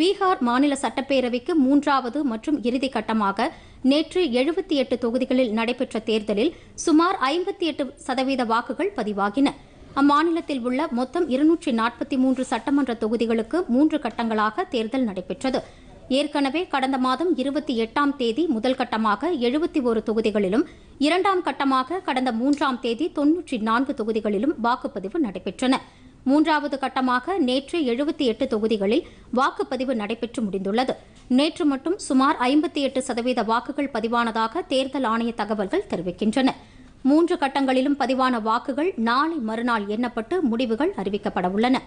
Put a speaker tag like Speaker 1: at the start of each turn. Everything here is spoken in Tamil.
Speaker 1: பீகார் மாநில சட்டப்பேரவைக்கு மூன்றாவது மற்றும் இறுதி கட்டமாக நேற்று எழுபத்தி எட்டு தொகுதிகளில் நடைபெற்ற தேர்தலில் சுமார் ஐம்பத்தி எட்டு சதவீத வாக்குகள் பதிவாகின அம்மாநிலத்தில் உள்ள மொத்தம் இருநூற்றி நாற்பத்தி மூன்று சட்டமன்ற தொகுதிகளுக்கு மூன்று கட்டங்களாக தேர்தல் நடைபெற்றது ஏற்கனவே கடந்த மாதம் இருபத்தி எட்டாம் தேதி முதல் கட்டமாக எழுபத்தி ஒரு தொகுதிகளிலும் இரண்டாம் கட்டமாக கடந்த மூன்றாம் தேதி தொன்னூற்றி நான்கு தொகுதிகளிலும் வாக்குப்பதிவு நடைபெற்றன மூன்றாவது கட்டமாக நேற்று எழுபத்தி எட்டு தொகுதிகளில் வாக்குப்பதிவு நடைபெற்று முடிந்துள்ளது நேற்று மட்டும் சுமார் ஐம்பத்தி எட்டு சதவீத வாக்குகள் பதிவானதாக தேர்தல் ஆணைய தகவல்கள் தெரிவிக்கின்றன மூன்று கட்டங்களிலும் பதிவான வாக்குகள் நாளை மறுநாள் எண்ணப்பட்டு முடிவுகள் அறிவிக்கப்பட உள்ளன